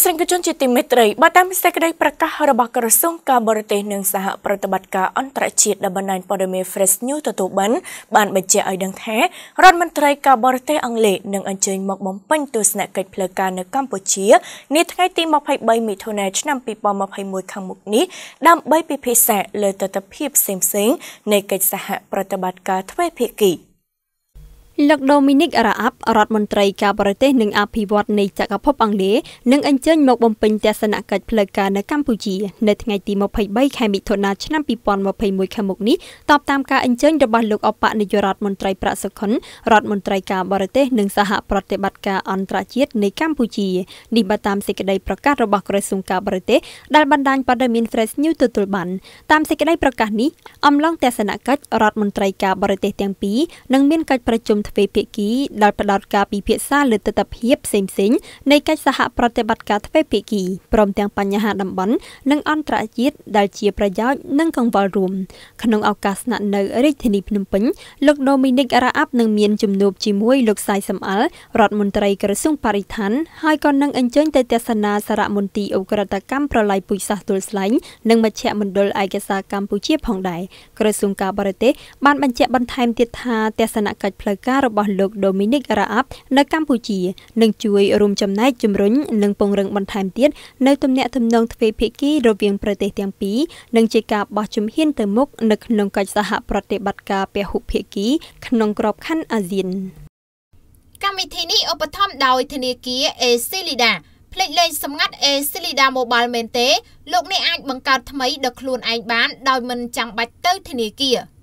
ស្សនិកជនជាទីមេត្រីបើតាមសេចក្តីប្រកាសរបស់ក្រសួងការបរទេសនិងសហប្រតិបត្តិការអន្តរជាតិដែលបណ្ដាញព័ត៌មាន Fresh News ទទួលបានបានបញ្ជាក់ឲ្យដឹងថារដ្ឋមន្ត្រីការបរទេសអង់គ្លេសនឹងអញ្ជើញមកបំពេញទស្សនកិច្ចផ្លូវការនៅកម្ពុជានាថ្ងៃទី23មិថុនាឆ្នាំ2021ខាងមុខនេះដើម្បីពិភាក្សាលើទស្សនវិជ្ជាផ្សេងៗនៃកិច្ចសហប្រតិបត្តិការទ្វេភាគី។លោកដូមីនិករ៉ាអាប់រដ្ឋមន្ត្រីការបរទេសនិងអភិវឌ្ឍនៃចក្រភពអង់គ្លេសនឹងអញ្ជើញមកបំពេញទស្សនកិច្ចផ្លូវការនៅកម្ពុជានៅថ្ងៃទី23ខែមិថុនាឆ្នាំ2021ខាងមុខនេះតបតាមការអញ្ជើញរបស់លោកអបនាយករដ្ឋមន្ត្រីប្រាក់សុខុនរដ្ឋមន្ត្រីការបរទេសនិងសហប្រតិបត្តិការអន្តរជាតិនៃកម្ពុជានេះបើតាមសេចក្តីប្រកាសរបស់ក្រសួងការបរទេសដែលបណ្ដាញព័ត៌មាន Fresh News ទទួលបានតាមសេចក្តីប្រកាសនេះអំឡុងទស្សនកិច្ចរដ្ឋមន្ត្រីការបរទេសទាំងពីរនឹងមានកិច្ចប្រជុំទ្វេភាគីដោយផ្ដោតការពិភាក្សាលើទស្សនវិជ្ជាផ្សេងៗនៃកិច្ចសហប្រតិបត្តិការទ្វេភាគីព្រមទាំងបញ្ហាតំបន់និងអន្តរជាតិដែលជាប្រយោជន៍និងកង្វល់រួមក្នុងឱកាសស្នាក់នៅរាជធានីភ្នំពេញលោកដូមីនិករ៉ាអាប់នឹងមានជំនួបជាមួយលោកសាយសំអល់រដ្ឋមន្ត្រីក្រសួងបរិស្ថានហើយក៏នឹងអញ្ជើញទៅទស្សនាសារមន្ទីរអ ுக ្រិតកម្មប្រឡាយពូជសាសន៍ទួលស្លែងនិងមជ្ឈមណ្ឌលឯកសារកម្ពុជា ផងដែរក្រសួងការបរទេសបានបញ្ជាក់បន្ថែមទៀតថាទស្សនកិច្ចផ្លូវការការរបស់លោក Dominic Raab នៅកម្ពុជានឹងជួយរួមចំណែកជំរុញនិងពង្រឹងបន្ថែមទៀតនៅទំនាក់ទំនងទ្វេភាគីរវាង ប្រទេសទាំងពីរនិងជាការបោះជំហានទៅមុខនៅក្នុងកិច្ចសហប្រតិបត្តិការពហុភាគី ក្នុងក្របខ័ណ្ឌអាស៊ានកម្មវិធីនេះឧបត្ថម្ភដោយធនាគារ Acelida ភ្លេចលេខសម្ងាត់ Acelida Mobile មែនទេលោកអ្នកអាច បង្កើតថ្មីដល់ខ្លួនឯងបាន ដោយមិនចាំបាច់ទៅធនាគារ។